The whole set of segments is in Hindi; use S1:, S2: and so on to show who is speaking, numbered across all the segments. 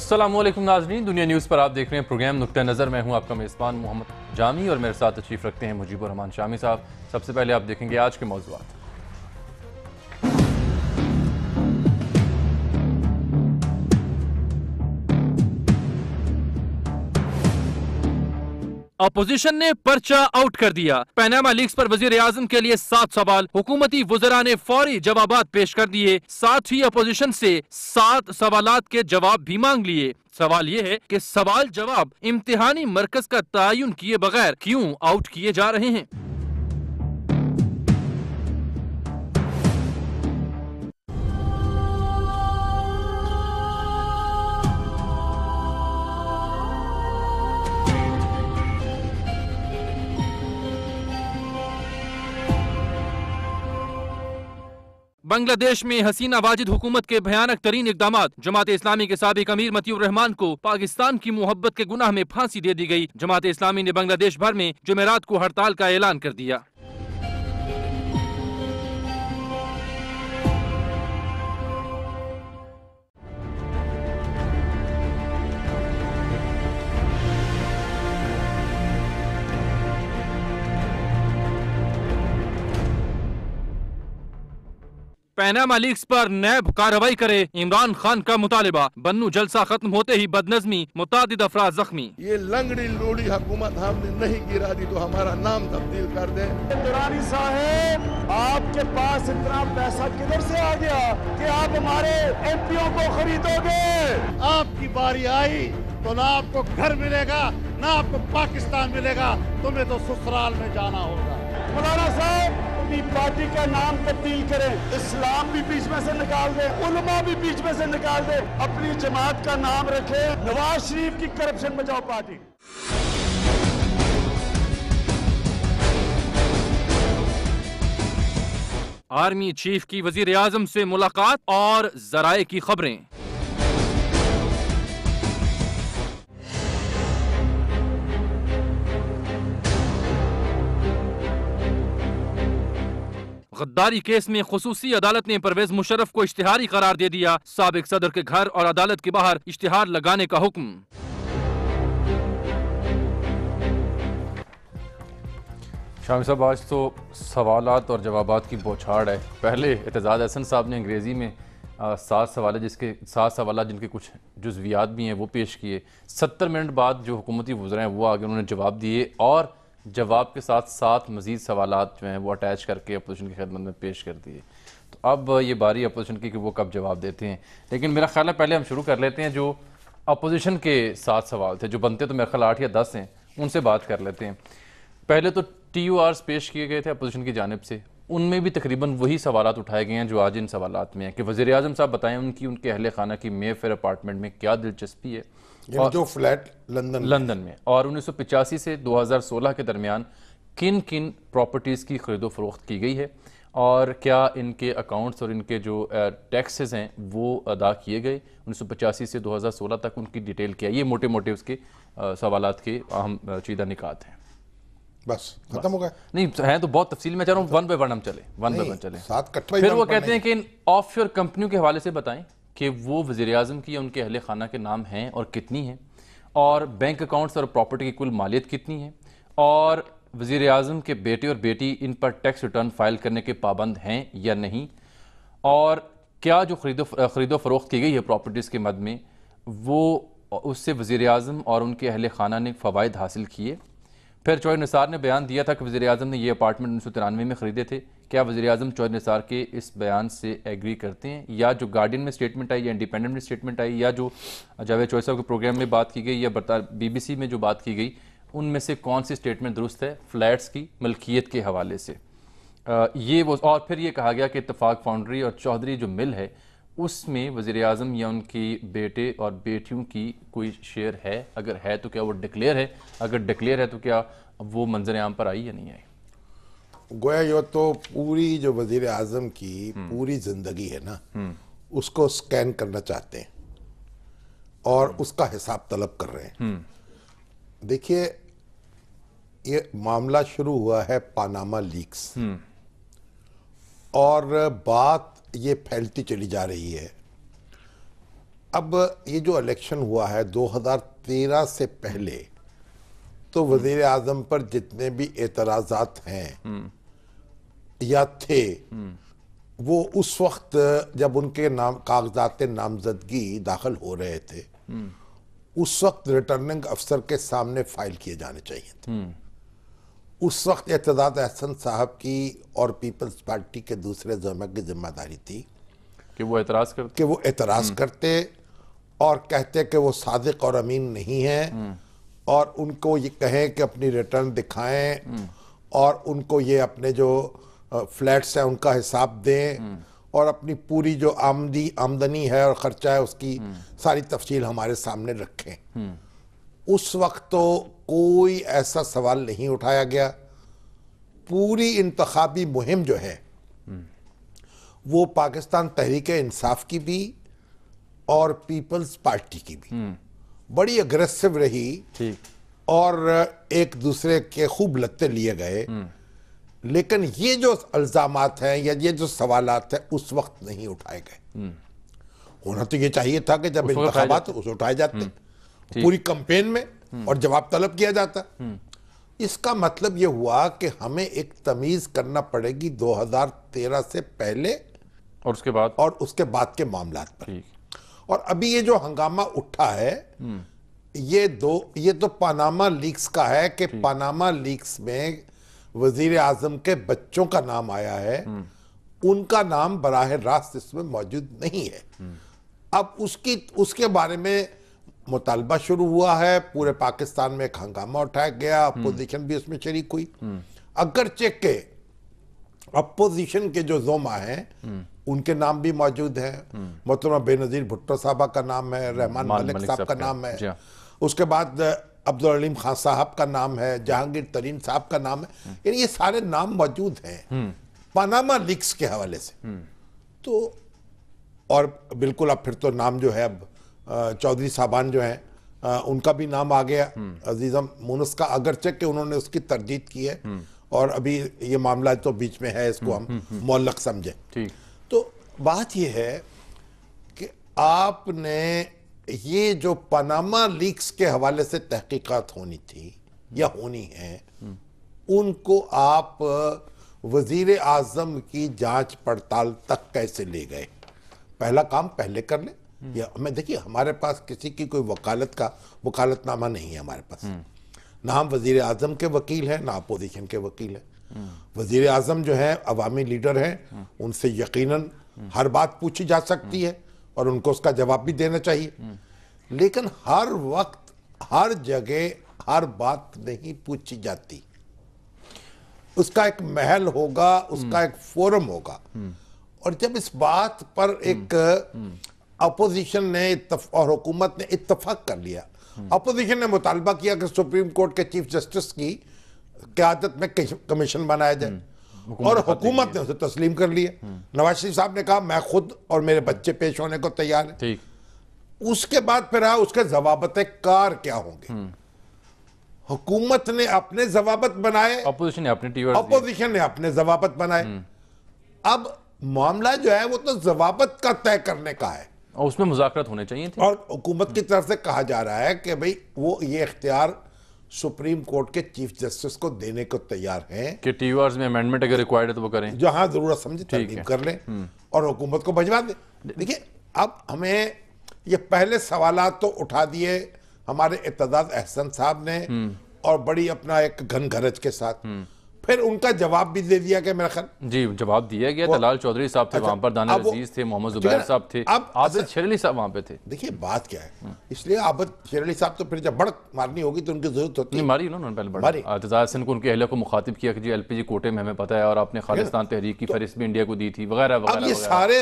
S1: असलम नाजरीन दुनिया न्यूज़ पर आप देख रहे हैं प्रोग्राम नुक़ नज़र मैं हूँ आपका मेज़बान मोहम्मद जामी और मेरे साथ तशीफ रखते हैं मुजीबर रहमान शामी साहब सबसे पहले आप देखेंगे आज के मौजूद अपोजिशन ने पर्चा आउट कर दिया पैनामा लीग्स पर वजीर आजम के लिए सात सवाल हुकूमती वजरा ने फौरी जवाब पेश कर दिए साथ ही अपोजिशन से सात सवाल के जवाब भी मांग लिए सवाल ये है कि सवाल जवाब इम्तिहानी मरकज का तयन किए बगैर क्यों आउट किए जा रहे हैं बांग्लादेश में हसीना वाजिद हुकूमत के भयानक तरीन इकदाम जमात इस्लामी के सबक अमीर मतीउर रहमान को पाकिस्तान की मोहब्बत के गुनाह में फांसी दे दी गई जमात इस्लामी ने बांग्लादेश भर में जमेरात को हड़ताल का ऐलान कर दिया पैनामा लीक्स पर नैब कार्रवाई करे इमरान खान का मुतालबा बन्नू जलसा खत्म होते ही बदनजमी मुताद अफराज जख्मी
S2: ये लंगड़ी लोड़ी हुकूमत हमने नहीं गिरा दी तो हमारा नाम तब्दील कर दे आपके पास इतना पैसा किधर से आ गया कि आप हमारे एम को खरीदोगे आपकी बारी आई तो ना आपको घर मिलेगा ना आपको पाकिस्तान मिलेगा तुम्हें तो ससुराल में जाना होगा मौलाना साहब अपनी पार्टी का नाम तब्दील करें इस्लाम भी बीच में से निकाल दें उलमा भी बीच में से निकाल दें अपनी जमात का नाम रखें नवाज शरीफ की करप्शन बचाओ पार्टी
S1: आर्मी चीफ की वजीर आजम से मुलाकात और जराये की खबरें गद्दारी केस में खसूसी अदालत ने परवेज मुशरफ को इश्तिहारी करार दे दिया सबक सदर के घर और अदालत के बाहर इश्तिहार लगाने का हुक्म शाम साहब आज तो सवालत और जवाब की बौछाड़ है पहले एतजाज़ हसन साहब ने अंग्रेज़ी में सात सवाल जिसके सात सवाल जिनके कुछ जज्वियात भी हैं वो पेश किए सत्तर मिनट बाद जो हुकूमती गुजरे हैं वो आगे उन्होंने जवाब दिए और जवाब के साथ साथ मजीद सवाल जो हैं वो अटैच करके अपोजिशन की खिदमत में पेश कर दिए तो अब ये बारी अपोजिशन की कि वो कब जवाब देते हैं लेकिन मेरा ख्याल है पहले हम शुरू कर लेते हैं जो अपोजिशन के साथ सवाल थे जो बनते तो मेरा ख्याल आठ या दस हैं उनसे बात कर लेते हैं पहले तो टी यू आर्स पेश किए गए थे अपोजिशन की जानब से उनमें भी तकरीबन वही सवाल उठाए गए हैं जो आज इन सवाल में हैं कि वज़ी अजम साहब बताएं उनकी उनके अहल खाना की मे फेयर अपार्टमेंट में क्या दिलचस्पी है और, जो फ्लैट लंदन लंदन में और 1985 से 2016 के दरमियान किन किन प्रॉपर्टीज़ की खरीदो फरोख्त की गई है और क्या इनके अकाउंट्स और इनके जो टैक्सेस हैं वो अदा किए गए 1985 से 2016 तक उनकी डिटेल क्या ये मोटे मोटे उसके सवाल के अहम चीदा निकात हैं
S2: बस खत्म हो गया
S1: नहीं हैं तो बहुत तफसील में चाह रहा हूँ वन बाई वन हम चले वन बाई वन चले फिर वो कहते हैं कि इन ऑफ कंपनियों के हवाले से बताएं कि वो वज़ी अजम की या उनके अहल खाना के नाम हैं और कितनी हैं और बैंक अकाउंट्स और प्रॉपर्टी की कुल मालियत कितनी है और वजीर अजम के बेटे और बेटी इन पर टैक्स रिटर्न फाइल करने के पाबंद हैं या नहीं और क्या जो खरीदो खरीदो फरोख्त की गई है प्रॉपर्टीज़ के मद में वो उससे वज़ी अजम और उनके अहल खाना ने फ़वाद हासिल किए फिर चोर निसार ने बयान दिया था कि वजी अजम ने यह अपार्टमेंट उन्नीस सौ तिरानवे में ख़रीदे थे क्या वजी अजम चोर निसार के इस बयान से एग्री करते हैं या जो गार्डियन में स्टेटमेंट आई या इंडिपेंडेंट में स्टेटमेंट आई या जो जावेद चौहरी साहब के प्रोग्राम में बात की गई या बता बी बी सी में जो बात की गई उनमें से कौन सी स्टेटमेंट दुरुस्त है फ्लैट्स की मलकियत के हवाले से आ, ये वो और फिर ये कहा गया कि इतफाक़ फाउंड्री और चौधरी जो मिल है उसमें वजीर अजम या उनके बेटे और बेटियों की कोई शेयर है अगर है तो क्या वो डिक्लेयर है अगर डिक्लेयर है तो क्या वो मंजर आम पर आई या नहीं आई
S2: गोया यो तो पूरी जो वजीर अजम की हम्म। पूरी ज़िंदगी है ना हम्म। उसको स्कैन करना चाहते हैं और हम्म। उसका हिसाब तलब कर रहे हैं देखिए ये मामला शुरू हुआ है पानामा लीक्स और बात ये फैलती चली जा रही है अब ये जो इलेक्शन हुआ है 2013 से पहले तो वजीर आजम पर जितने भी एतराज़ात हैं या थे वो उस वक्त जब उनके नाम कागजात नामजदगी दाखिल हो रहे थे उस वक्त रिटर्निंग अफसर के सामने फाइल किए जाने चाहिए थे उस वक्त एतजाज अहसन साहब की और पीपल्स पार्टी के दूसरे जमा की जिम्मेदारी थी कि वो एतराज़ करते कि वो एतराज़ हम्म। करते और कहते कि वो सादिक और अमीन नहीं है हम्म। और उनको ये कहें कि अपनी रिटर्न दिखाएं हम्म। और उनको ये अपने जो फ्लैट्स हैं उनका हिसाब दें और अपनी पूरी जो आमदी आमदनी है और ख़र्चा है उसकी सारी तफसील हमारे सामने रखें उस वक्त तो कोई ऐसा सवाल नहीं उठाया गया पूरी इंतबी मुहिम जो है हम्म। वो पाकिस्तान तहरीक इंसाफ की भी और पीपल्स पार्टी की भी हम्म। बड़ी अग्रेसिव रही और एक दूसरे के खूब लत्ते लिए गए हम्म। लेकिन ये जो अल्ज़ाम हैं या ये जो सवाल हैं उस वक्त नहीं उठाए गए होना तो ये चाहिए था कि जब इंतबात उसे उठाए जाते पूरी कंपेन में और जवाब तलब किया जाता हम्म। इसका मतलब यह हुआ कि हमें एक तमीज करना पड़ेगी 2013 से पहले और उसके बाद और उसके बाद के मामला पर और अभी ये जो हंगामा उठा है हम्म। ये दो ये तो पानामा लीक्स का है कि पानामा लीक्स में वजीर आजम के बच्चों का नाम आया है हम्म। उनका नाम बराह रास्त इसमें मौजूद नहीं है अब उसकी उसके बारे में मुतालबा शुरू हुआ है पूरे पाकिस्तान में एक हंगामा उठाया गया अपोजिशन भी उसमें शरीक हुई अगर चेक के अपोजिशन के जो जोमा हैं उनके नाम भी मौजूद हैं मोहतरमा बेनजीर भुट्टो साहबा का नाम है रहमान मलिक साहब का नाम है हाँ। उसके बाद अब्दुल अलीम खान साहब का नाम है जहांगीर तरीन साहब का नाम है यानी ये सारे नाम मौजूद हैं पनामा लीक्स के हवाले से तो और बिल्कुल अब फिर तो नाम जो है अब चौधरी साहबान जो हैं उनका भी नाम आ गया हम्म। अजीजम मुनस का अगरचे के उन्होंने उसकी तरजीद की है हम्म। और अभी ये मामला तो बीच में है इसको हम्म, हम मोलक समझें तो बात यह है कि आपने ये जो पनामा लीक्स के हवाले से तहकीकात होनी थी या होनी है उनको आप वजीर आजम की जांच पड़ताल तक कैसे ले गए पहला काम पहले कर ले या मैं देखिए हमारे पास किसी की कोई वकालत का वकालतनामा नहीं है हमारे पास हम्म। ना हम वजीर आजम के वकील हैं ना अपोजिशन के वकील हैं हम्म। वजीर आजम जो है अवामी लीडर हैं हम्म। उनसे यकीनन हर बात पूछी जा सकती है और उनको उसका जवाब भी देना चाहिए लेकिन हर वक्त हर जगह हर बात नहीं पूछी जाती उसका एक महल होगा उसका एक फोरम होगा और जब इस बात पर एक अपोजिशन ने और हुकूमत ने इतफाक कर लिया अपोजिशन ने मुतालबा किया कि सुप्रीम कोर्ट के चीफ जस्टिस की क्यादत में कमीशन बनाया जाए और हुकूमत ने उसे तस्लीम कर लिया नवाज शरीफ साहब ने कहा मैं खुद और मेरे बच्चे पेश होने को तैयार है उसके बाद फिर आया उसके जवाबत कार क्या होंगे हम्म। हुकूमत ने अपने जवाबत बनाए अपोजिशन ने अपने अपोजिशन ने अपने जवाबत बनाए हम्म। अब मामला जो है वो तो जवाबत का तय करने का है और उसमें मुजाकरत होने चाहिए थे और हुकूमत की तरफ से कहा जा रहा है कि भाई वो ये इख्तियार सुप्रीम कोर्ट के चीफ जस्टिस को देने को तैयार हैं
S1: कि टीवर्स में अमेंडमेंट अगर रिक्वायर्ड है तो वो करें
S2: जहां जरूरत समझे तकलीफ कर लें हम्म। और हुकूमत को भजवा दें देखिए अब हमें ये पहले सवाल तो उठा दिए हमारे इतदाद अहसन साहब ने हम्म। और बड़ी अपना एक घन घरज के साथ हम्म। फिर उनका जवाब भी दे दिया गया मेरा ख्याल
S1: जी जवाब दिया गया दलाल चौधरी साहब थे अच्छा, वहां पर दाना अजीज थे मोहम्मद जुबैर साहब थे अब आबद अच्छा। शेरली साहब वहां पे
S2: थे देखिए बात क्या है इसलिए आबद शेरली साहब तो फिर जब बड़क मारनी होगी तो उनकी जरूरत होती है मारी उन्होंने पहले बड़ा
S1: आतजार सिंह को उनके अहले को मुखातिब किया कि जी एलपीजी कोटे में हमें पता है और आपने खालिस्तान तहरीक की तो फरिस्त भी इंडिया को दी थी वगैरह वगैरह सारे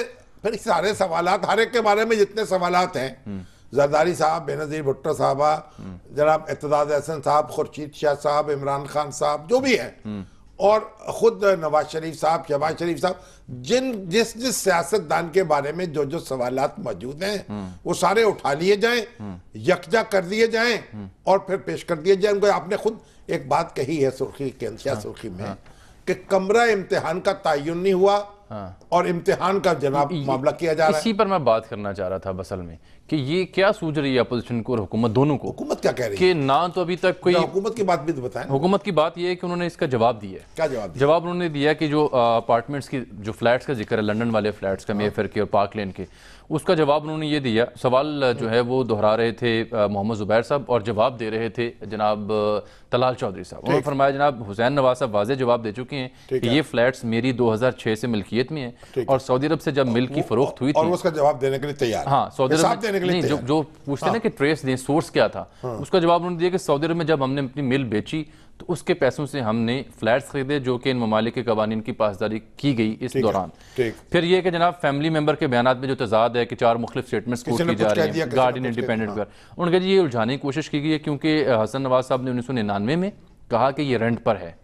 S2: फिर सारे सवाल हर एक के बारे में जितने सवाल हैं हम्म। जरदारी साहब बेनज़ीर भुट्टो साहबा हम्म। जनाब एतजाज अहसन साहब खुर्शीद शाह साहब इमरान खान साहब जो भी है हम्म। और ख़ुद नवाज शरीफ साहब शहबाज शरीफ साहब जिन जिस जिस सियासतदान के बारे में जो जो सवाल मौजूद हैं हम्म। वो सारे उठा लिए जाएं हम्म। यकजा कर दिए जाएं हम्म। और फिर पेश कर दिए जाएं उनको आपने खुद एक बात कही है सुर्खी के अंतिया हाँ, सुर्खी में हाँ, कि कमरा इम्तिहान का तयन नहीं हुआ हाँ, और इम्तिहान का जनाब मामला किया जा रहा है इसी
S1: पर मैं बात करना चाह रहा था बसल में कि ये क्या सूझ रही है अपोजिशन को और हुकूमत दोनों को हुकूमत क्या कह रही है कि ना तो अभी तक कोई हुकूमत
S2: की बात भी तो बताएं हुकूमत
S1: की बात ये है कि उन्होंने इसका जवाब दिया है क्या जवाब दिया? जवाब उन्होंने दिया कि जो अपार्टमेंट्स की जो फ्लैट्स का जिक्र है लंदन वाले फ्लैट्स का मेफेयर के और पार्क लेन के उसका जवाब उन्होंने ये दिया सवाल जो है वो दोहरा रहे थे मोहम्मद जुबैर साहब और जवाब दे रहे थे जनाब तलाल चौधरी साहब उन्होंने फरमाया जनाब हुसैन नवाज साहब वाजे जवाब दे चुके हैं कि ये फ्लैट्स मेरी 2006 से मिल्कियत में है और सऊदी अरब से जब मिल्क की फरोख्त हुई थी उसका
S2: जवाब देने के लिए तैयार हाँ सऊदी अरब देख लेते जो, जो पूछते हाँ। ना कि
S1: ट्रेस दें सोर्स क्या था हाँ। उसका जवाब उन्होंने दिया कि सऊदी अरब में जब हमने अपनी मिल बेची तो उसके पैसों से हमने फ्लैट्स खरीदे जो कि इन ममालिक के कवानीन की पासदारी की गई इस दौरान फिर यह कि जनाब फैमिली मेंबर के बयान में जो तजाद है कि चार मुख्तु स्टेटमेंट्स कोर्ट की जा रही है गार्डियन इंडिपेंडेंट पर उन्होंने ये उलझाने की कोशिश की गई है क्योंकि हसन नवाज साहब ने उन्नीस सौ निन्यानवे में कहा कि ये रेंट पर है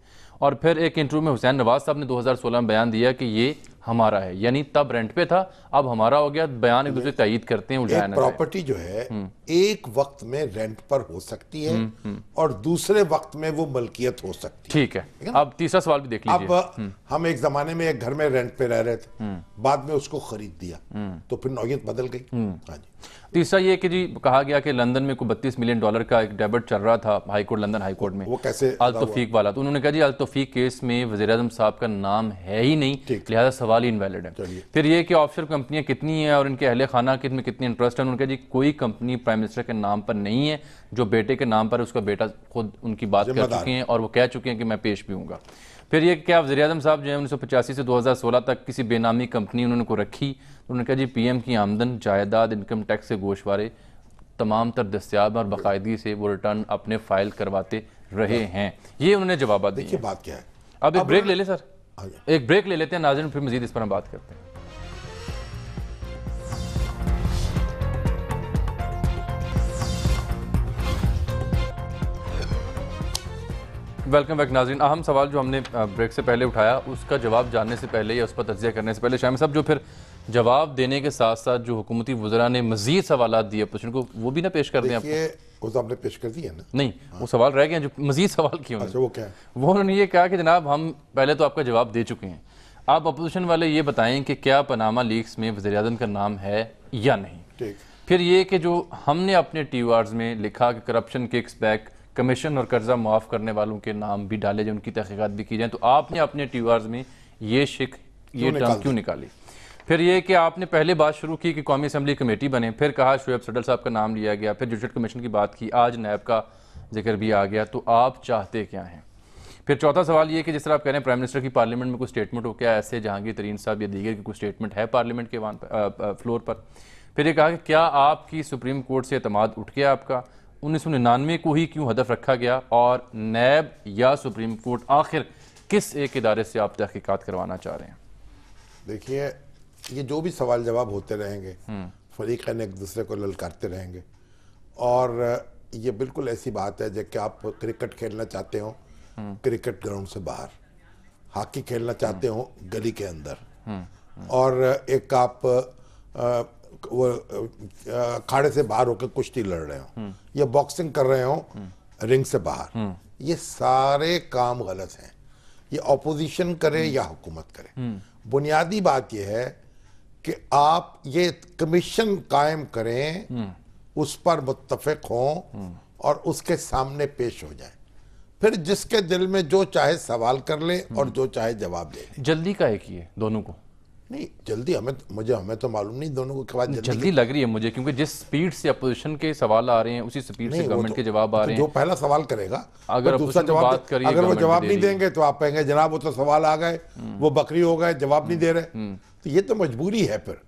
S1: और फिर एक इंटरव्यू में हुसैन नवाज साहब ने 2016 में बयान दिया कि ये हमारा है यानी तब रेंट पे था अब हमारा हो गया बयान एक दूसरे तयद करते हैं प्रॉपर्टी
S2: जो है हम्म। एक वक्त में रेंट पर हो सकती है हम्म, हम्म। और दूसरे वक्त में वो मलकियत हो सकती है ठीक है अब तीसरा सवाल भी देख लीजिए अब हम एक जमाने में एक घर में रेंट पे रह रहे थे बाद में उसको खरीद दिया तो फिर नौत बदल गई हाँ जी
S1: तीसरा ये कि जी कहा गया कि लंदन में कोई 32 मिलियन डॉलर का एक डेबिट चल रहा था high court London high court में वो कैसे अल तोफीक वाला तो उन्होंने कहा जी अल तोफीक केस में वजी साहब का नाम है ही नहीं लिहाजा सवाल सवाल ही इनवैलिड है फिर ये कि ऑफशोर कंपनियां कितनी हैं और इनके अहले खाना कितने कितनी इंटरेस्ट है उनका जी कोई कंपनी प्राइम मिनिस्टर के नाम पर नहीं है जो बेटे के नाम पर उसका बेटा खुद उनकी बात कर चुके हैं और वो कह चुके हैं कि मैं पेश भी हूँगा फिर ये क्या वजी अजम साहब जो है उन्नीस सौ पचासी से दो हज़ार सोलह तक किसी बेनामी कंपनी उन्होंने को रखी तो उन्होंने कहा जी पी एम की आमदन जायदाद इनकम टैक्स से गोशवारे तमाम तर दस्तियाब और बाकायदगी से वो रिटर्न अपने फाइल करवाते रहे हाँ। हैं ये उन्होंने जवाब दिए बात क्या है अब एक ब्रेक ले लें सर एक ब्रेक ले लेते हैं नाजन फिर मजीद इस पर हम बात करते हैं वेलकम बैक नाजीन अहम सवाल जो हमने ब्रेक से पहले उठाया उसका जवाब जानने से पहले या उस पर तजिया करने से पहले शाम साहब जो फिर जवाब देने के साथ साथ जो हुकूमती वजरा ने मजीद सवाल दिए अपोजिशन को वो भी ना पेश कर दें
S2: वो तो आपने पेश कर दिया ना
S1: नहीं हाँ। वो सवाल रह गए जो मजीद सवाल किए अच्छा, वो क्या है? वो उन्होंने ये कहा कि जनाब हम पहले तो आपका जवाब दे चुके हैं आप अपोजिशन वाले ये बताएं कि क्या पनामा लीक्स में वजी अजम का नाम है या नहीं फिर ये कि जो हमने अपने टी में लिखा कि करप्शन किक्स बैक कमीशन और कर्जा मुआफ़ करने वालों के नाम भी डाले जाए उनकी तहकीकत भी की जाए तो आपने अपने टी में ये शिक ये टर्म क्यों निकाली फिर ये कि आपने पहले बात शुरू की कि कौमी असम्बली कमेटी बने फिर कहा शुएब सडल साहब का नाम लिया गया फिर जुडिशल कमीशन की बात की आज नैब का जिक्र भी आ गया तो आप चाहते क्या हैं फिर चौथा सवाल ये कि जिस तरह आप कह रहे हैं प्राइम मिनिस्टर की पार्लियामेंट में कुछ स्टेटमेंट हो क्या ऐसे जहांगीर तरीन साहब या दीगर की कुछ स्टेटमेंट है पार्लियामेंट के आ, आ, फ्लोर पर फिर ये कहा कि क्या आपकी सुप्रीम कोर्ट से अतमाद उठ गया आपका उन्नीस को ही क्यों हदफ रखा गया और नैब या सुप्रीम कोर्ट आखिर किस एक इदारे से आप तहकीकत करवाना चाह रहे हैं
S2: देखिए ये जो भी सवाल जवाब होते रहेंगे हम्म। फरीकन एक दूसरे को ललकारते रहेंगे और ये बिल्कुल ऐसी बात है जैसे आप क्रिकेट खेलना चाहते हो हम्म। क्रिकेट ग्राउंड से बाहर हॉकी खेलना चाहते हम्म। हो गली के अंदर और एक आप वो अखाड़े से बाहर होकर कुश्ती लड़ रहे हो हम्म। या बॉक्सिंग कर रहे हो रिंग हम्म। से बाहर हम्म। ये सारे काम गलत हैं ये ऑपोजिशन करे या हुकूमत करे बुनियादी बात ये है कि आप ये कमीशन कायम करें उस पर मुतफिक हों और उसके सामने पेश हो जाए फिर जिसके दिल में जो चाहे सवाल कर ले और जो चाहे जवाब दे जल्दी का एक ये दोनों को नहीं जल्दी हमें तो- मुझे हमें तो मालूम नहीं दोनों को क्या जल्दी, जल्दी
S1: लग रही है मुझे क्योंकि जिस स्पीड से अपोजिशन के सवाल आ रहे हैं उसी स्पीड से गवर्नमेंट तो, के जवाब आ तो रहे हैं जो
S2: पहला सवाल करेगा अगर दूसरा जवाब अगर वो जवाब नहीं देंगे तो आप कहेंगे जनाब वो तो सवाल आ गए हम्म। वो बकरी हो गए जवाब नहीं हम्म। दे रहे हम्म। तो ये तो मजबूरी है फिर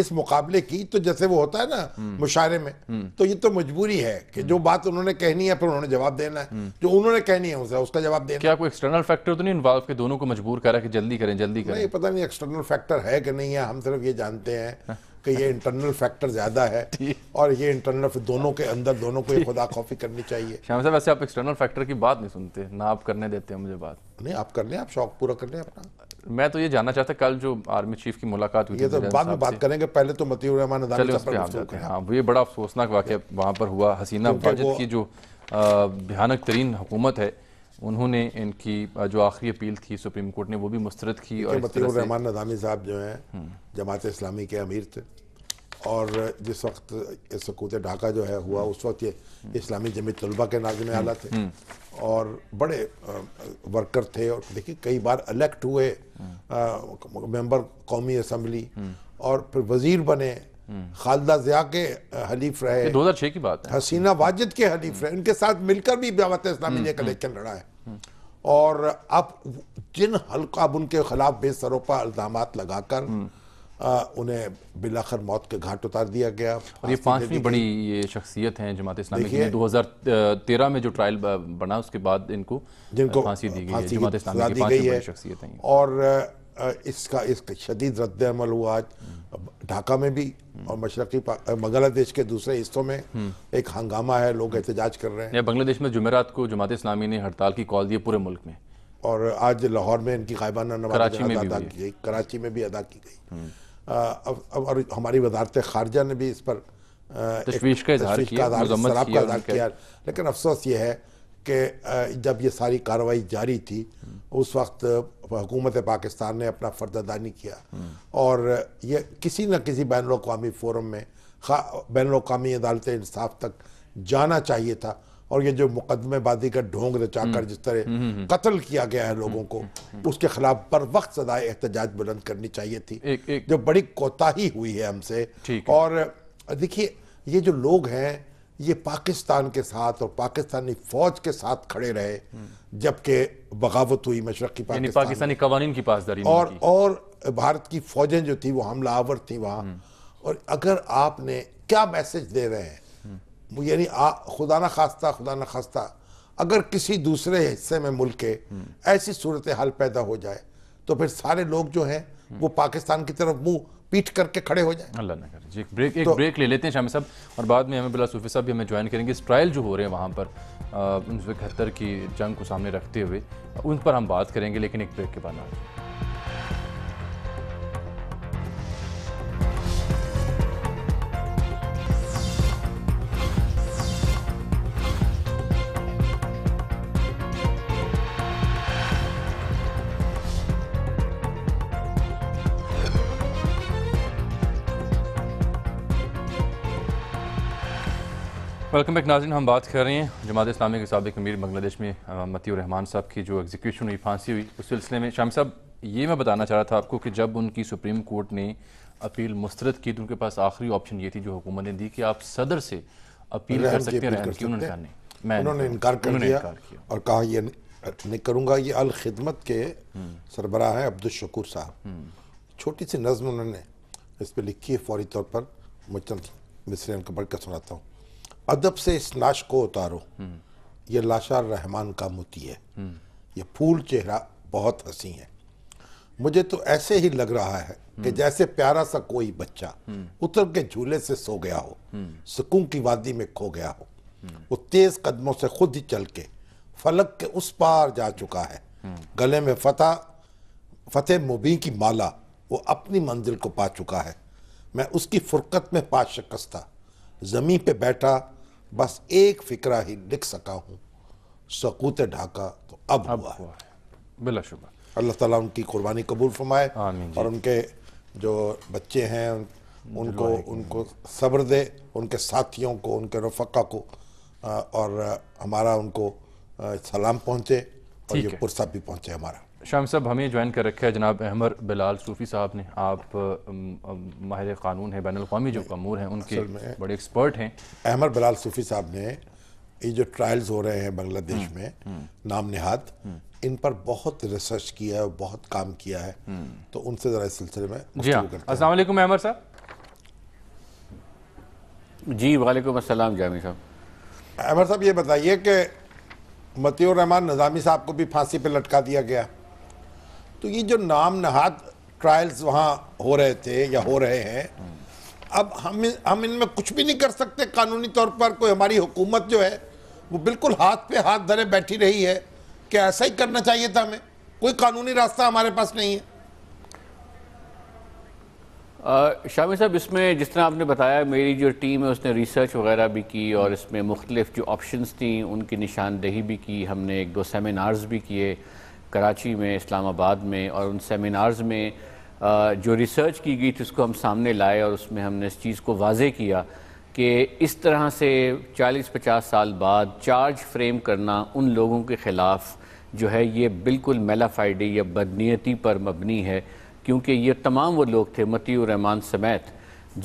S2: इस मुकाबले की तो जैसे वो होता है ना मुशायरे में तो ये तो मजबूरी है कि जो बात उन्होंने कहनी है फिर उन्होंने जवाब देना है हम्म। जो उन्होंने कहनी है उसे उसका जवाब देना
S1: क्या कोई एक्सटर्नल फैक्टर तो नहीं इन्वॉल्व के दोनों को मजबूर करा कि जल्दी करें जल्दी करें नहीं
S2: पता नहीं एक्सटर्नल फैक्टर है कि नहीं है हम सिर्फ ये जानते हैं हाँ। कि ये इंटरनल फैक्टर ज्यादा है और ये इंटरनल दोनों के अंदर दोनों को ये खुदा खौफी करनी चाहिए
S1: श्याम साहब वैसे आप एक्सटर्नल फैक्टर की बात नहीं सुनते ना आप करने देते हैं मुझे बात
S2: नहीं आप कर लें आप शौक पूरा कर लें अपना
S1: मैं तो ये जानना चाहता कल जो आर्मी चीफ की मुलाकात हुई ये तो बाद में बात
S2: करेंगे पहले तो मतीउर रहमान अदानी
S1: हाँ ये बड़ा अफसोसनाक वाक्य वहाँ पर हुआ हसीना की जो भयानक तरीन हुकूमत है उन्होंने इनकी जो आखिरी अपील थी सुप्रीम कोर्ट ने वो भी मुस्तरद की और रहमान
S2: नदानी साहब जो हैं हम्म। जमात इस्लामी के अमीर थे और जिस वक्त सकूत ढाका जो है हुआ उस वक्त ये हम्म। इस्लामी जमीत तलबा के नाजम हम्म। आला थे और बड़े वर्कर थे और देखिए कई बार इलेक्ट हुए मेंबर कौमी असम्बली और फिर वज़ीर बने खालदा जिया के हलीफ रहे दो
S1: हजार छह की बात है
S2: हसीना वाजिद के हलीफ रहे उनके साथ मिलकर भी दावत इस्लामी ने हम्म, इलेक्शन हम्म। लड़ा है और अब जिन हल्का अब उनके खिलाफ बेसरोपा इल्जाम लगाकर आ, हम्म। उन्हें बिलाखर मौत के घाट उतार दिया गया और ये पांचवी बड़ी
S1: ये शख्सियत हैं जमात इस्लामी की दो हज़ार तेरह में जो ट्रायल बना उसके बाद इनको जिनको फांसी दी गई है जमात इस्लामी की पांचवी बड़ी शख्सियत हैं
S2: और इसका इसका शदीद रद्द अमल हुआ आज ढाका में भी हम्म। और मशरकी बांग्लादेश के दूसरे हिस्सों में हम्म। एक हंगामा है लोग एहतजाज कर रहे
S1: हैं बांग्लादेश में जुमेरात को जमात इस्लामी ने हड़ताल की कॉल दी पूरे मुल्क में
S2: और आज लाहौर में इनकी खाइबाना नवाज अदा की गई कराची में भी अदा की गई हम्म। और हमारी वजारत खारजा ने भी इस पर तश्वीश का इजहार किया लेकिन अफसोस ये है कि जब ये सारी कार्रवाई जारी थी उस वक्त हुकूमत पाकिस्तान ने अपना नहीं किया और ये किसी न किसी बैन अवी फोरम में बैन अवी अदालत इंसाफ तक जाना चाहिए था और ये जो मुकदमेबाजी का ढोंग रचा कर जिस तरह कत्ल किया गया है लोगों को उसके खिलाफ पर वक्त सदा एहतजाज बुलंद करनी चाहिए थी एक, एक, जो बड़ी कोताही हुई है हमसे और देखिए ये जो लोग हैं ये पाकिस्तान के साथ और पाकिस्तानी फौज के साथ खड़े रहे जबकि बगावत हुई की पाकिस्तान पाकिस्तानी
S1: कवानीन की पासदारी और
S2: और भारत की फौजें जो थी वो हमला आवर थी वहाँ हम्म। और अगर आपने क्या मैसेज दे रहे हैं हम्म। यानी खुदा ना खास्ता खुदा ना खास्ता अगर किसी दूसरे हिस्से में मुल्क के हम्म। ऐसी सूरत हाल पैदा हो जाए तो फिर सारे लोग जो हैं वो पाकिस्तान की तरफ मुंह पीट करके खड़े हो जाए
S1: अल्लाह ना करे जी एक ब्रेक एक तो, ब्रेक ले लेते हैं शामिल साहब और बाद में हमें बिला सूफी साहब भी हमें ज्वाइन करेंगे इस ट्रायल जो हो रहे हैं वहाँ पर उन्नीस सौ इकहत्तर की जंग को सामने रखते हुए उन पर हम बात करेंगे लेकिन एक ब्रेक के बाद ना वेलकम बैक नाजिन हम बात कर रहे हैं जमात इस्लामी के सबक अमीर बंग्लादेश में मतीमान साहब की जो एग्जीक्यूशन हुई फांसी हुई उस सिलसिले में शामी साहब ये मैं बताना चाह रहा था आपको कि जब उनकी सुप्रीम कोर्ट ने अपील मुस्तरद की तो उनके पास आखिरी ऑप्शन ये थी जो हुकूमत ने दी कि आप
S2: सदर से अपील कर सकते हैं उन्होंने उन्होंने इनकार कर दिया और कहा ये नहीं करूँगा ये अल खिदमत के हम्म। सरबरा हैं अब्दुलशकूर साहब हम्म। छोटी सी नज्म उन्होंने इस पर लिखी है फौरी तौर पर मुझे चंद मिसरे का सुनाता हूँ अदब से इस लाश को उतारो ये लाशा रहमान का मोती है ये फूल चेहरा बहुत हंसी है मुझे तो ऐसे ही लग रहा है कि हम्म। जैसे प्यारा सा कोई बच्चा हम्म। उतर के झूले से सो गया हो हम्म। सुकून की वादी में खो गया हो वो तेज कदमों से खुद ही चल के फलक के उस पार जा चुका है गले में फतेह फतेह मुबी की माला वो अपनी मंजिल को पा चुका है मैं उसकी फुरकत में पा शिकस्ता जमीन पे बैठा बस एक फिक्रा ही लिख सका हूँ सकूत ढाका तो अब, अब हुआ, हुआ है बिलाशुबा अल्लाह ताला उनकी कुर्बानी कबूल फरमाए और उनके जो बच्चे हैं उनको उनको सब्र दे उनके साथियों को उनके रफ़ा को और हमारा उनको सलाम पहुँचे और ये पुरसा भी पहुँचे हमारा
S1: शाम साहब हमें ज्वाइन कर रखा है जनाब अहमर बिलाल सूफ़ी साहब ने आप माहिर कानून है बैन अवी जो कमूर हैं उनके बड़े एक्सपर्ट
S2: हैं अहमर बिलाल सूफ़ी साहब ने ये जो ट्रायल्स हो रहे हैं बांग्लादेश हम्म, में हम्म। नाम नहाद हम्म। इन पर बहुत रिसर्च किया है बहुत काम किया है तो उनसे ज़रा
S3: इस सिलसिले में जी हाँ
S2: असल अहमर
S3: साहब जी वालेकुम असलम जामी साहब
S2: अहमद साहब ये बताइए कि मतीउर रहमान नज़ामी साहब को भी फांसी पर लटका दिया गया तो ये जो नाम नहात ट्रायल्स वहाँ हो रहे थे या हो रहे हैं अब हम हम इनमें कुछ भी नहीं कर सकते कानूनी तौर पर कोई हमारी हुकूमत जो है वो बिल्कुल हाथ पे हाथ धरे बैठी रही है कि ऐसा ही करना चाहिए था हमें कोई कानूनी रास्ता हमारे पास नहीं है
S3: शामी साहब इसमें जिस तरह आपने बताया मेरी जो टीम है उसने रिसर्च वगैरह भी की और इसमें मुख्तलिफ जो ऑप्शंस थी उनकी निशानदेही भी की हमने एक दो सेमिनार्स भी किए कराची में इस्लामाबाद में और उन सेमिनार्स में जो रिसर्च की गई थी उसको हम सामने लाए और उसमें हमने इस चीज़ को वाजे किया कि इस तरह से 40-50 साल बाद चार्ज फ्रेम करना उन लोगों के ख़िलाफ़ जो है ये बिल्कुल मेलाफाइडी या बदनीति पर मबनी है क्योंकि ये तमाम वो लोग थे मतीमान समेत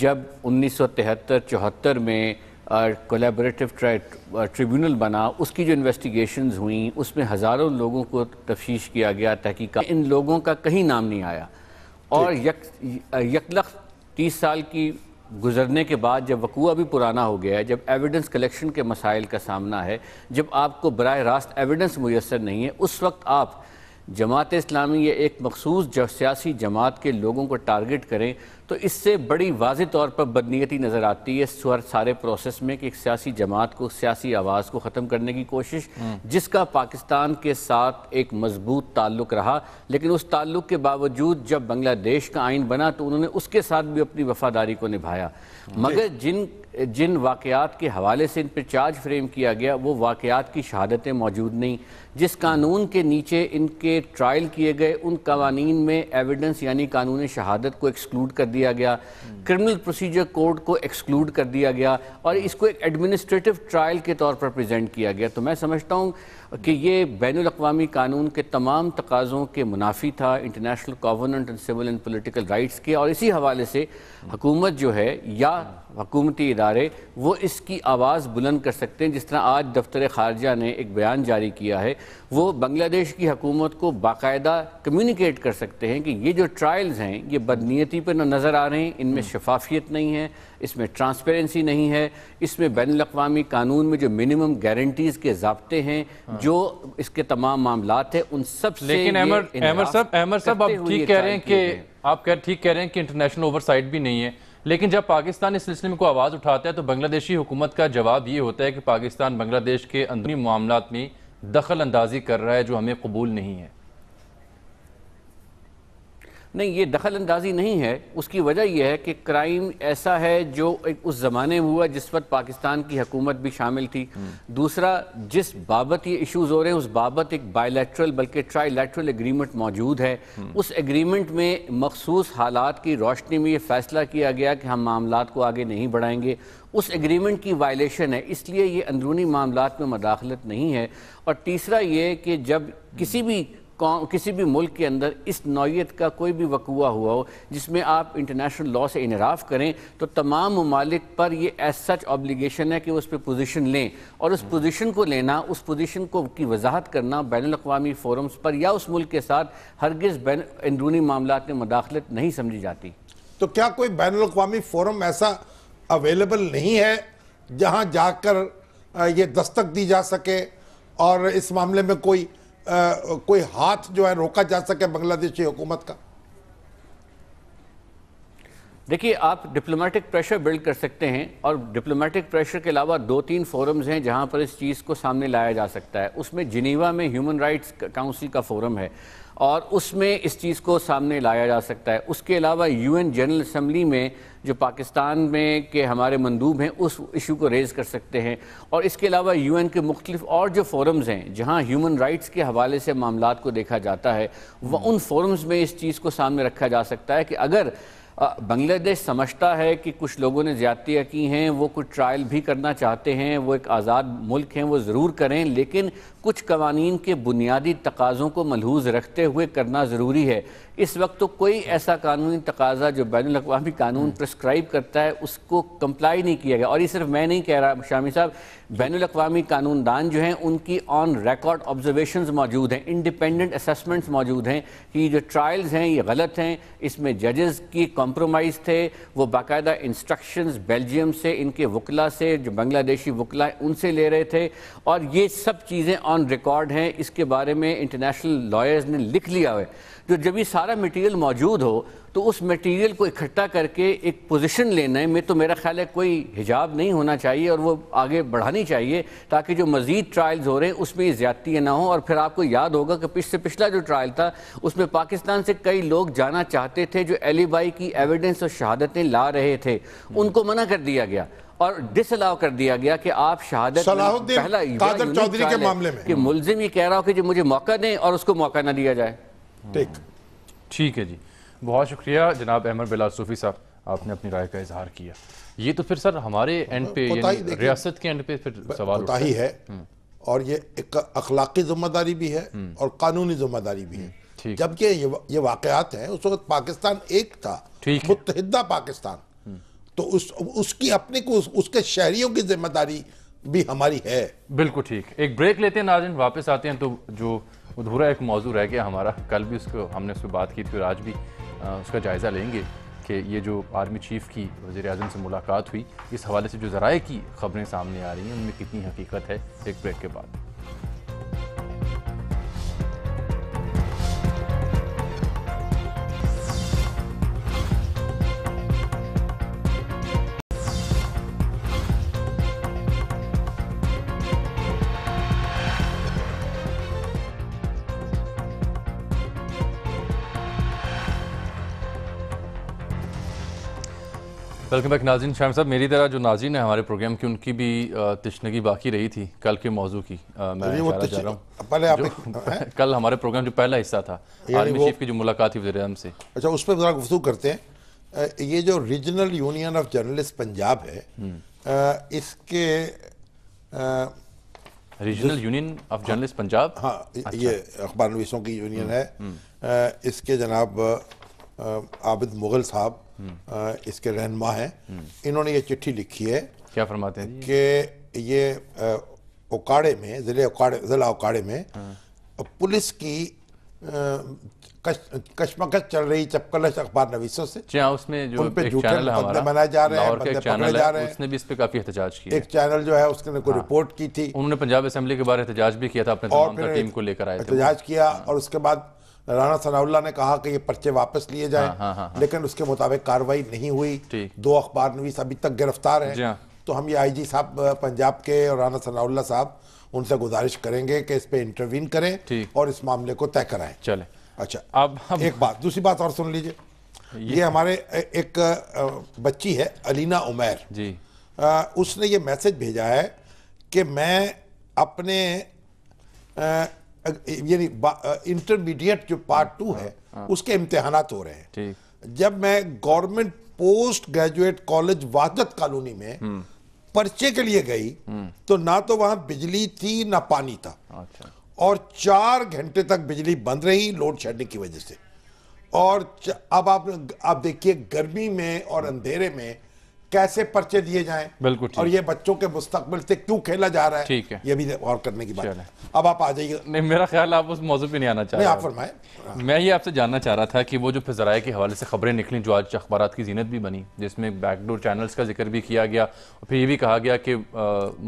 S3: जब उन्नीस सौ तिहत्तर चौहत्तर में कोलेबरेटिव ट्रिब्यूनल uh, बना उसकी जो इन्वेस्टिगेशंस हुई उसमें हज़ारों लोगों को तफ्श किया गया तहकीक इन लोगों का कहीं नाम नहीं आया और यक uh, यकलक तीस साल की गुजरने के बाद जब वकूआ भी पुराना हो गया है जब एविडेंस कलेक्शन के मसाइल का सामना है जब आपको बर रास्त एविडेंस मैसर नहीं है उस वक्त आप जमात इस्लामी या एक मखसूस सियासी जमात के लोगों को टारगेट करें तो इससे बड़ी वाज तौर पर बदनीयती नज़र आती है इस सारे प्रोसेस में कि एक सियासी जमात को सियासी आवाज़ को ख़त्म करने की कोशिश हम्म। जिसका पाकिस्तान के साथ एक मजबूत ताल्लुक रहा लेकिन उस ताल्लुक के बावजूद जब बांग्लादेश का आइन बना तो उन्होंने उसके साथ भी अपनी वफादारी को निभाया मगर जिन जिन वाकयात के हवाले से इन पर चार्ज फ्रेम किया गया वो वाकयात की शहादतें मौजूद नहीं जिस कानून के नीचे इनके ट्रायल किए गए उन कवानीन में एविडेंस यानी कानून शहादत को एक्सक्लूड कर दिया गया क्रिमिनल प्रोसीजर कोड को एक्सक्लूड कर दिया गया और इसको एक एडमिनिस्ट्रेटिव ट्रायल के तौर पर प्रजेंट किया गया तो मैं समझता हूँ कि ये बैन अवी कानून के तमाम तकाज़ों के मुनाफी था international covenant and civil and political rights के और इसी हवाले से हकूमत जो है या हकूमती इदारे इदारे वो इसकी आवाज़ बुलंद कर सकते हैं जिस तरह आज दफ्तर खारजा ने एक बयान जारी किया है वो बांग्लादेश की हकूमत को बाकायदा कम्यूनिकेट कर सकते हैं कि ये जो ट्रायल्स हैं ये बदनीति पर नज़र आ रहे हैं इनमें शफाफियत नहीं है इसमें ट्रांसपेरेंसी नहीं है इसमें बैन अवी कानून में जो मिनिमम गारंटीज़ के जबते हैं हाँ। जो इसके तमाम मामला है उन सब लेकिन अहमद साहब अहमद साहब आप ठीक कह रहे हैं कि
S1: आप ठीक कह रहे हैं कि इंटरनेशनल ओवरसाइट भी नहीं है लेकिन जब पाकिस्तान इस सिलसिले में कोई आवाज़ उठाता है तो बांग्लादेशी हुकूमत का जवाब ये होता है कि पाकिस्तान बांग्लादेश के अंदरूनी मामला में दखल अंदाजी
S3: कर रहा है जो हमें कबूल नहीं है नहीं ये दखल अंदाजी नहीं है उसकी वजह यह है कि क्राइम ऐसा है जो एक उस ज़माने में हुआ जिस वक्त पाकिस्तान की हकूमत भी शामिल थी हम्म। दूसरा जिस बाबत ये इश्यूज़ हो रहे हैं उस बाबत एक बायलैटरल बल्कि ट्राईलैटरल एग्रीमेंट मौजूद है हम्म। उस एग्रीमेंट में मखसूस हालात की रोशनी में ये फ़ैसला किया गया कि हम मामला को आगे नहीं बढ़ाएंगे उस एग्रीमेंट की वायलेशन है इसलिए ये अंदरूनी मामला में मदाखलत नहीं है और तीसरा ये कि जब किसी भी કોઈ કોઈસી ભી મુલક કે અંદર ઇસ નોયત કા કોઈ ભી વકુઆ હુઆ હો જિસમે આપ ઇન્ટરનેશનલ લો સે ઇન્રાફ કરે તો તમામ ઉમાલક પર યે એ સચ ઓબ્લિગેશન હે કે ઉસ પર પોઝિશન લે અને ઉસ પોઝિશન કો લેના ઉસ પોઝિશન કો કી વઝહત કરના બૈનલ અકવામી ફોરમ્સ પર યા ઉસ મુલક કે સાથ હરગિઝ બૈન ઇન્દ્રોની મામલાત મેં મદakhલેત નહીં સમજી જાતી તો ક્યા કોઈ બૈનલ અકવામી ફોરમ એસા અવેલેબલ નહીં હે
S2: જહા જાકર યે દસ્તક દી જા સકે ઓર ઇસ મામલે મેં કોઈ कोई हाथ जो है रोका जा सके बांग्लादेशी हुकूमत का
S3: देखिए आप डिप्लोमेटिक प्रेशर बिल्ड कर सकते हैं और डिप्लोमेटिक प्रेशर के अलावा दो तीन फोरम्स हैं जहां पर इस चीज़ को सामने लाया जा सकता है उसमें जिनीवा में ह्यूमन राइट्स काउंसिल का फोरम है और उसमें इस चीज़ को सामने लाया जा सकता है उसके अलावा यूएन जनरल असम्बली में जो पाकिस्तान में के हमारे मंदूब हैं उस इशू को रेज़ कर सकते हैं और इसके अलावा यूएन के मुख्तफ और जो फोरम्स हैं जहां ह्यूमन राइट्स के हवाले से मामला को देखा जाता है वह हम्म। उन फोरम्स में इस चीज़ को सामने रखा जा सकता है कि अगर बांग्लादेश समझता है कि कुछ लोगों ने ज्यादतियाँ की हैं वो कुछ ट्रायल भी करना चाहते हैं वो एक आज़ाद मुल्क हैं वो ज़रूर करें लेकिन कुछ कवानीन के बुनियादी तकाज़ों को मलहूज रखते हुए करना ज़रूरी है इस वक्त तो कोई ऐसा कानूनी तकाजा जो बैन अवी कानून प्रस्क्राइब हम्म। करता है उसको कम्प्लाई नहीं किया गया और ये सिर्फ मैं नहीं कह रहा शामी साहब बैन अवी कानूनदान जो हैं उनकी ऑन रिकॉर्ड ऑब्जर्वेशन मौजूद हैं इंडिपेंडेंट असमेंट्स मौजूद हैं कि जो ट्रायल्स हैं ये गलत हैं इसमें जजेस की कॉम्प्रोमाइज़ थे वो बाकायदा इंस्ट्रक्शन बेल्जियम से इनके वकला से जो बांग्लादेशी वकला उनसे ले रहे थे और ये सब चीज़ें ऑन रिकॉर्ड हैं इसके बारे में इंटरनेशनल लॉयर्स ने लिख लिया है जो जब ये सारा मटेरियल मौजूद हो तो उस मटेरियल को इकट्ठा करके एक पोजीशन लेने में तो मेरा ख्याल है कोई हिजाब नहीं होना चाहिए और वो आगे बढ़ानी चाहिए ताकि जो मज़ीद ट्रायल्स हो रहे हैं उसमें ज़्यादतियाँ ना हो और फिर आपको याद होगा कि पिछले पिछला जो ट्रायल था उसमें पाकिस्तान से कई लोग जाना चाहते थे जो एलिबाई की एविडेंस और शहादतें ला रहे थे उनको मना कर दिया गया और डिसअलाउ कर दिया गया कि आप शहादत पहला चौधरी के मामले में कि मुलजिम ये कह रहा हो कि मुझे मौका दें और उसको मौका ना दिया जाए ठीक
S1: ठीक है जी बहुत शुक्रिया जनाब अहमद बिलाल सूफी साहब आपने अपनी राय का इजहार किया ये तो फिर सर हमारे एंड पे
S2: रियासत के एंड पे फिर सवाल ही है हम्म। और ये एक अखलाकी जिम्मेदारी भी है हम्म। और कानूनी जिम्मेदारी भी है जबकि ये ये वाकयात हैं उस वक्त पाकिस्तान एक था मुतहदा पाकिस्तान तो उस उसकी अपने को उस, उसके शहरियों की जिम्मेदारी भी हमारी है
S1: बिल्कुल ठीक एक ब्रेक लेते हैं नाजन वापस आते हैं तो जो अधूरा एक मौजू रह गया हमारा कल भी उसको हमने उस पर बात की फिर आज भी आ, उसका जायज़ा लेंगे कि ये जो आर्मी चीफ की वजी अजम से मुलाकात हुई इस हवाले से जो जराए की खबरें सामने आ रही हैं उनमें कितनी हकीकत है एक ब्रेक के बाद वेलकम बैक नाजिन शाम साहब मेरी तरह जो नाजिन है हमारे प्रोग्राम की उनकी भी तश्नगी बाकी रही थी कल के मौजू की आ, मैं जा
S2: रहा
S1: कल हमारे प्रोग्राम जो पहला हिस्सा था आर्मी चीफ की जो मुलाकात थी वजम से
S2: अच्छा उस पर गुफ्तु करते हैं ये जो regional union of journalist Punjab है हम्म। इसके रीजनल यूनियन
S1: ऑफ हाँ। जर्नलिस्ट पंजाब हाँ अच्छा। ये
S2: अखबार नवीसों की यूनियन हम्म, है हम्म। इसके जनाब आबिद मुगल साहब आ, इसके रहनमा हैं इन्होंने ये चिट्ठी लिखी है क्या फरमाते हैं कि ये ओकाड़े में ज़िले ओकाड़े ज़िला ओकाड़े में हाँ। पुलिस की कश्मकश चल रही चपकलश अखबार नवीसों से हाँ, उसमें जो उन पे झूठे मुकदमे बनाए जा रहे हैं बंदे पकड़े जा रहे हैं
S1: उसने भी इस पे काफी एहतजाज किया एक चैनल जो है उसने कोई रिपोर्ट हाँ। की थी उन्होंने पंजाब असेंबली के बारे एहतजाज भी किया था अपने टीम को लेकर आए एहतजाज
S2: किया और उसके बाद राणा सनाउल्ला ने कहा कि ये पर्चे वापस लिए जाए हाँ, हाँ, हाँ, हाँ, लेकिन उसके मुताबिक कार्रवाई नहीं हुई दो अखबार नवीस अभी तक गिरफ्तार है हाँ। तो हम ये आई साहब पंजाब के और राना सनाउल्ला साहब उनसे गुजारिश करेंगे कि इस पर इंटरवीन करें और इस मामले को तय कराएं चले अच्छा अब हम... एक बात दूसरी बात और सुन लीजिए ये, ये हमारे एक बच्ची है अलीना उमेर जी आ, उसने ये मैसेज भेजा है कि मैं अपने यानी इंटरमीडिएट जो पार्ट टू है हाँ। उसके इम्तहान हो रहे हैं जब मैं गवर्नमेंट पोस्ट ग्रेजुएट कॉलेज वादत कॉलोनी में हम्म। पर्चे के लिए गई हम्म। तो ना तो वहां बिजली थी ना पानी था अच्छा। और चार घंटे तक बिजली बंद रही लोड शेडिंग की वजह से और अब आप आप देखिए गर्मी में और अंधेरे में कैसे पर्चे दिए जाए बिल्कुल और ये बच्चों के मुस्तकबिल से क्यों खेला जा रहा है ठीक है ये भी और करने की बात है अब आप आ जाइए नहीं मेरा ख्याल आप उस मौजूद पे नहीं आना चाहते आप फरमाए
S1: मैं ये आपसे जानना चाह रहा था कि वो जो फिजराए के हवाले से खबरें निकली जो आज अखबार की जीनत भी बनी जिसमें बैकडोर चैनल्स का जिक्र भी किया गया और फिर ये भी कहा गया कि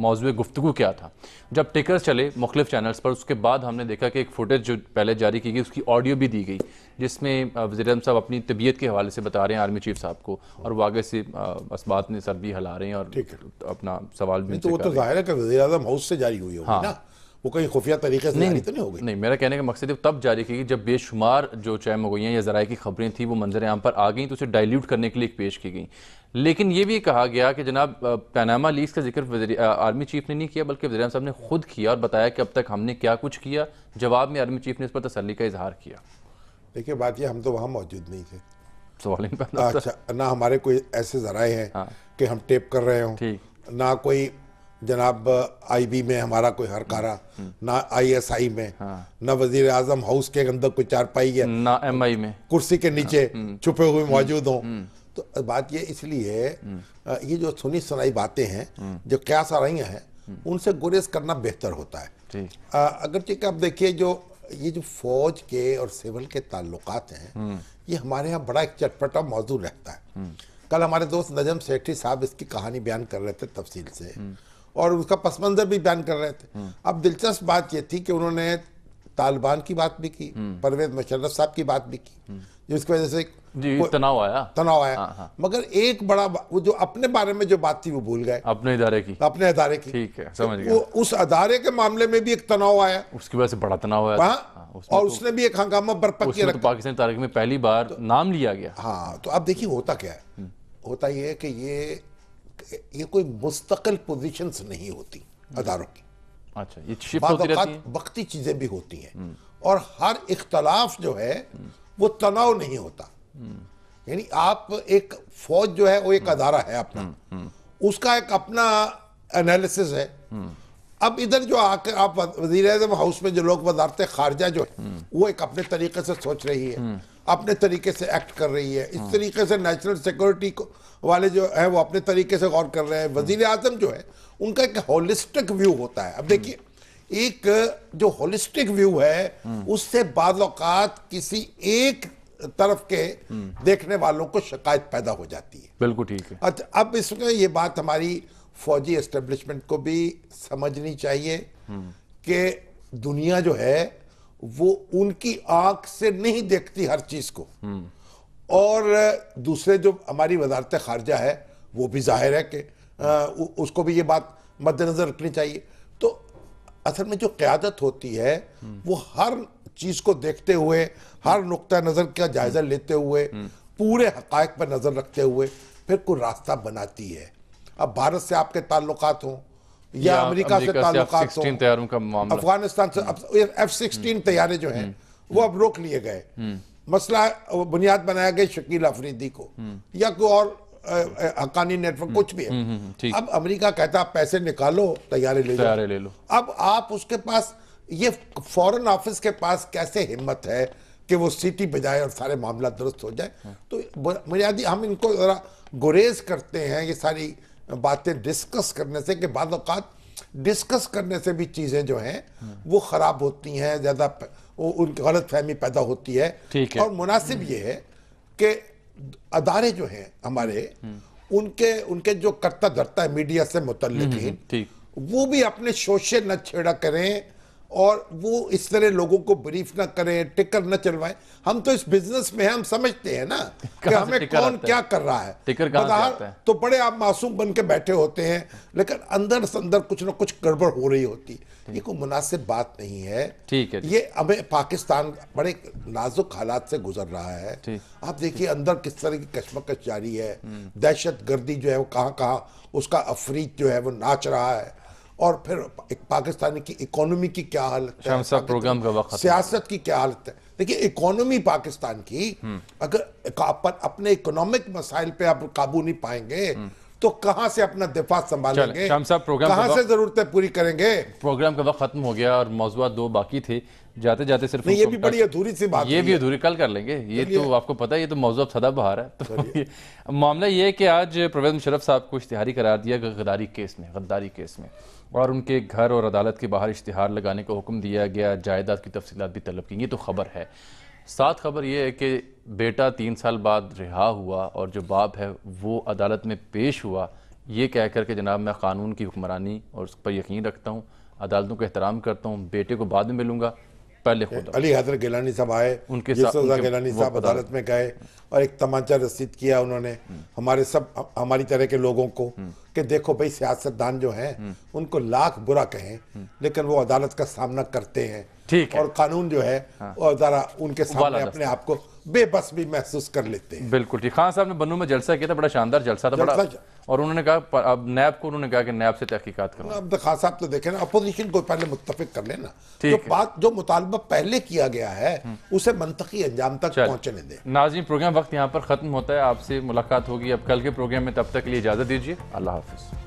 S1: मौजू गुफ्तु क्या था जब टिकर्स चले मुख्तफ चैनल्स पर उसके बाद हमने देखा कि एक फुटेज जो पहले जारी की गई उसकी ऑडियो भी दी गई जिसमें वजी अजम साहब अपनी तबीयत के हवाले से बता रहे हैं आर्मी चीफ साहब को और वाकई से इसबात ने सर भी हिला रहे हैं और अपना सवाल भी तो, तो जाहिर
S2: है कि वजी अजम हाउस से जारी हुई हाँ वो कहीं खुफिया तरीके से नहीं, तो नहीं नहीं
S1: नहीं मेरा कहने का मकसद तब जारी की जब बेशुमार जो चाय हो या जराए की खबरें थी वो मंजर आम पर आ गई तो उसे डाइल्यूट करने के लिए पेश की गई लेकिन ये भी कहा गया कि जनाब पैनामा लीज का जिक्र आर्मी चीफ ने नहीं किया बल्कि वजी साहब ने खुद किया और बताया कि अब तक हमने क्या कुछ किया जवाब में आर्मी चीफ ने इस पर तसली का इजहार किया
S2: देखिए बात ये हम तो वहाँ मौजूद नहीं थे सवाल अच्छा ना हमारे कोई ऐसे जराए हैं हाँ। कि हम टेप कर रहे हों ना कोई जनाब आईबी में हमारा कोई हरकारा हम्म। ना आईएसआई में हाँ। ना वजीर आजम हाउस के अंदर कोई चारपाई है ना एमआई में कुर्सी के नीचे हाँ। हम्म। छुपे हुए हम्म, मौजूद हों तो बात ये इसलिए ये जो सुनी सुनाई बातें हैं जो क्या सराइया हैं उनसे गुरेज करना बेहतर होता है अगरचे कि आप देखिए जो ये जो फौज के और सिविल के ताल्लुकात हैं ये हमारे यहाँ बड़ा एक चटपटा मौजू रहता है कल हमारे दोस्त नजम सेठी साहब इसकी कहानी बयान कर रहे थे तफसील से और उसका पस मंजर भी बयान कर रहे थे अब दिलचस्प बात यह थी कि उन्होंने तालिबान की बात भी की परवेज मुशर्रफ साहब की बात भी की जिसकी वजह से जी तनाव आया तनाव आया हाँ, हाँ। मगर एक बड़ा वो जो अपने बारे में जो बात थी वो भूल गए अपने इदारे की अपने इदारे की ठीक है समझ तो गया उस अदारे के मामले में भी एक तनाव आया
S1: उसकी वजह से बड़ा तनाव आया हाँ,
S2: हाँ और तो, उसने भी एक हंगामा बर्पा किया तो
S1: पाकिस्तान तारीख में पहली बार तो, नाम लिया गया हाँ
S2: तो अब देखिए होता क्या है हम्म। होता यह है कि ये ये कोई मुस्तकिल पोजिशन नहीं होती हम्म। अदारों की
S1: अच्छा
S4: ये
S2: वक्ती चीजें भी होती हैं हम्म। और हर इख्तलाफ जो है वो तनाव नहीं होता यानी आप एक फौज जो है वो एक हम्म। अदारा है अपना हम्म, हम्म। उसका एक अपना एनालिसिस है अब इधर जो आकर आप वजीर अजम हाउस में जो लोग वजारत खारजा जो है वो एक अपने तरीके से सोच रही है अपने तरीके से एक्ट कर रही है इस तरीके से नेशनल सिक्योरिटी को वाले जो है वो अपने तरीके से गौर कर रहे हैं वजीर आजम जो है उनका एक होलिस्टिक व्यू होता है अब देखिए एक जो होलिस्टिक व्यू है उससे बाद किसी एक तरफ के देखने वालों को शिकायत पैदा हो जाती है बिल्कुल ठीक है अच्छा अब इसमें ये बात हमारी फौजी एस्टेब्लिशमेंट को भी समझनी चाहिए कि दुनिया जो है वो उनकी आंख से नहीं देखती हर चीज को और दूसरे जो हमारी वजारत खारजा है वो भी जाहिर है कि उसको भी ये बात मद्देनजर रखनी चाहिए तो असल में जो क्यादत होती है वो हर चीज को देखते हुए हर नुक़ नज़र का जायजा हम्म। लेते हुए हम्म। पूरे हक़ पर नज़र रखते हुए फिर कोई रास्ता बनाती है अब भारत से आपके ताल्लुक हों या या अमेरिका से ताल्लुक हों अफगानिस्तान से एफ सिक्सटीन तैयारे जो हैं हम्म। वो अब रोक लिए गए मसला बुनियाद बनाया गया शकील अफरीदी को या कोई और हकानी नेटवर्क कुछ भी है अब अमेरिका कहता पैसे निकालो तैयारे ले, ले लो अब आप उसके पास ये फॉरेन ऑफिस के पास कैसे हिम्मत है कि वो सीटी बजाए और सारे मामला दुरुस्त हो जाए हाँ। तो बुनियादी हम इनको ज़रा गुरेज करते हैं ये सारी बातें डिस्कस करने से कि बाद डिस्कस करने से भी चीज़ें जो हैं हाँ। वो ख़राब होती हैं ज़्यादा उनकी गलत फहमी पैदा होती है, है। और मुनासिब हम्म। ये है कि अदारे जो हैं हमारे हम्म। उनके उनके जो करता धरता है मीडिया से मुतल हम्म, वो भी अपने शोशे न छेड़ा करें और वो इस तरह लोगों को ब्रीफ ना करें टिकर ना चलवाएं हम तो इस बिजनेस में हम समझते हैं ना कि हमें कौन क्या कर रहा है टिकर है? तो बड़े आप मासूम बन के बैठे होते हैं लेकिन अंदर से अंदर कुछ ना कुछ गड़बड़ हो रही होती ये कोई मुनासिब बात नहीं है ठीक है ये हमें पाकिस्तान बड़े नाजुक हालात से गुजर रहा है आप देखिए अंदर किस तरह की कश्मकश जारी है हम्म। दहशत गर्दी जो है वो कहाँ कहाँ उसका अफरीज जो है वो नाच रहा है और फिर एक पाकिस्तान की इकोनॉमी की क्या हालत है प्रोग्राम का वक्त सियासत की क्या हालत है देखिए इकोनॉमी पाकिस्तान की हम्म। अगर अपने इकोनॉमिक मसाइल पे आप काबू नहीं पाएंगे हम्म। तो कहां से अपना दिफा संभालेंगे
S1: कहां से
S2: जरूरतें पूरी करेंगे
S1: प्रोग्राम का वक्त खत्म हो गया और मौजूद दो बाकी थे जाते जाते सिर्फ नहीं ये भी बड़ी अधूरी सी बात ये भी अधूरी कल कर लेंगे ये तो आपको पता है ये तो मौजूद सदा बहार है तो मामला ये है कि आज प्रवेद मुशरफ साहब को इश्तिहारी करार दिया गद्दारी केस में गद्दारी केस में और उनके घर और अदालत के बाहर इश्तिहार लगाने का हुक्म दिया गया जायदाद की तफसीत भी तलब की ये तो खबर है साथ खबर यह है कि बेटा तीन साल बाद रिहा हुआ और जो बाप है वो अदालत में पेश हुआ ये कह कर के जनाब मैं क़ानून की हुक्मरानी और उस पर यकीन रखता हूँ अदालतों का एहतराम करता हूँ बेटे को बाद में मिलूंगा पहले खुद अली हजरत
S2: गिलानी साहब आए उनके साथ गिलानी साहब अदालत में गए और एक तमाचा रसीद किया उन्होंने हमारे सब हमारी तरह के लोगों को कि देखो भाई सियासतदान जो हैं उनको लाख बुरा कहें लेकिन वो अदालत का सामना करते हैं ठीक और कानून जो है हाँ। और जरा उनके सामने अपने आप को बेबस भी महसूस कर लेते
S1: हैं बिल्कुल ठीक खान साहब ने बनू में जलसा किया था बड़ा शानदार जलसा था बड़ा और उन्होंने कहा अब नैब को उन्होंने कहा कि नैब से तहकीकत करो अब
S2: तो खान साहब तो देखे ना अपोजिशन को पहले मुतफिक कर लेना जो बात जो मुतालबा पहले किया गया है हम्म। उसे मनतकी अंजाम तक पहुँचने दे
S1: नाजिम प्रोग्राम वक्त यहाँ पर ख़त्म होता है आपसे मुलाकात होगी अब कल के प्रोग्राम में तब तक के लिए इजाज़त दीजिए अल्लाह हाफिज़